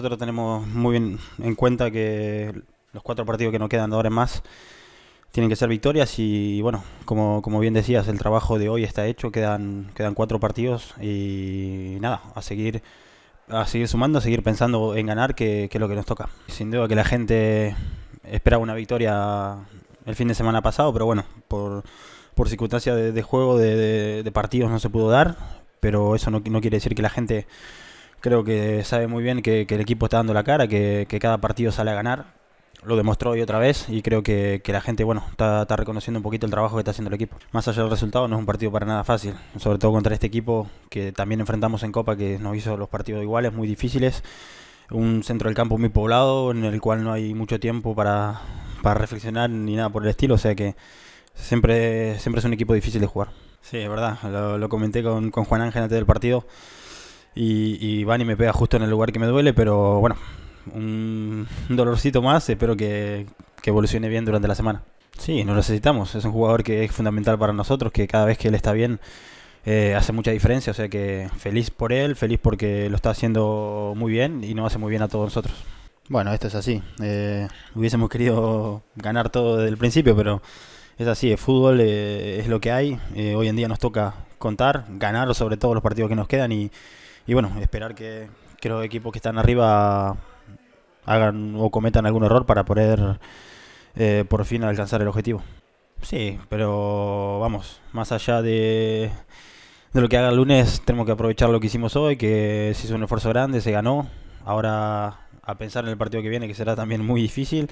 nosotros tenemos muy bien en cuenta que los cuatro partidos que nos quedan ahora en más tienen que ser victorias y bueno, como, como bien decías, el trabajo de hoy está hecho, quedan, quedan cuatro partidos y nada, a seguir a seguir sumando, a seguir pensando en ganar, que, es lo que nos toca. Sin duda que la gente esperaba una victoria el fin de semana pasado, pero bueno, por, por circunstancias de, juego, de, partidos no se pudo dar, pero eso no, no quiere decir que la gente Creo que sabe muy bien que, el equipo está dando la cara, que, cada partido sale a ganar. Lo demostró hoy otra vez y creo que, la gente bueno está, reconociendo un poquito el trabajo que está haciendo el equipo. Más allá del resultado, no es un partido para nada fácil, sobre todo contra este equipo que también enfrentamos en Copa, que nos hizo los partidos iguales, muy difíciles. Un centro del campo muy poblado, en el cual no hay mucho tiempo para, reflexionar ni nada por el estilo, o sea que siempre, siempre es un equipo difícil de jugar. Sí, es verdad, lo, lo comenté con, con Juan Ángel antes del partido. Y, y van y me pega justo en el lugar que me duele, pero bueno, un dolorcito más, espero que, evolucione bien durante la semana. Sí, nos necesitamos, es un jugador que es fundamental para nosotros, que cada vez que él está bien eh, hace mucha diferencia, o sea que feliz por él, feliz porque lo está haciendo muy bien y nos hace muy bien a todos nosotros. Bueno, esto es así, eh, hubiésemos querido ganar todo desde el principio, pero es así, el fútbol eh, es lo que hay, hoy en día nos toca contar, ganar sobre todo los partidos que nos quedan y y bueno, esperar que, los equipos que están arriba hagan o cometan algún error para poder eh, por fin alcanzar el objetivo. Sí, pero vamos, más allá de, lo que haga el lunes, tenemos que aprovechar lo que hicimos hoy, que se hizo un esfuerzo grande, se ganó. Ahora a pensar en el partido que viene, que será también muy difícil.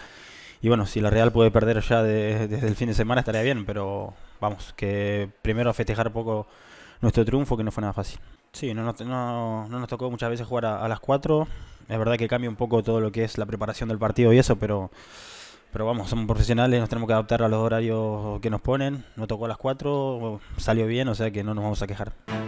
Y bueno, si la Real puede perder ya desde el fin de semana estaría bien, pero vamos, que primero festejar poco nuestro triunfo, que no fue nada fácil. Sí, no, no, no nos tocó muchas veces jugar a, las 4. Es verdad que cambia un poco todo lo que es la preparación del partido y eso, pero, pero vamos, somos profesionales, nos tenemos que adaptar a los horarios que nos ponen. No tocó a las 4, salió bien, o sea que no nos vamos a quejar.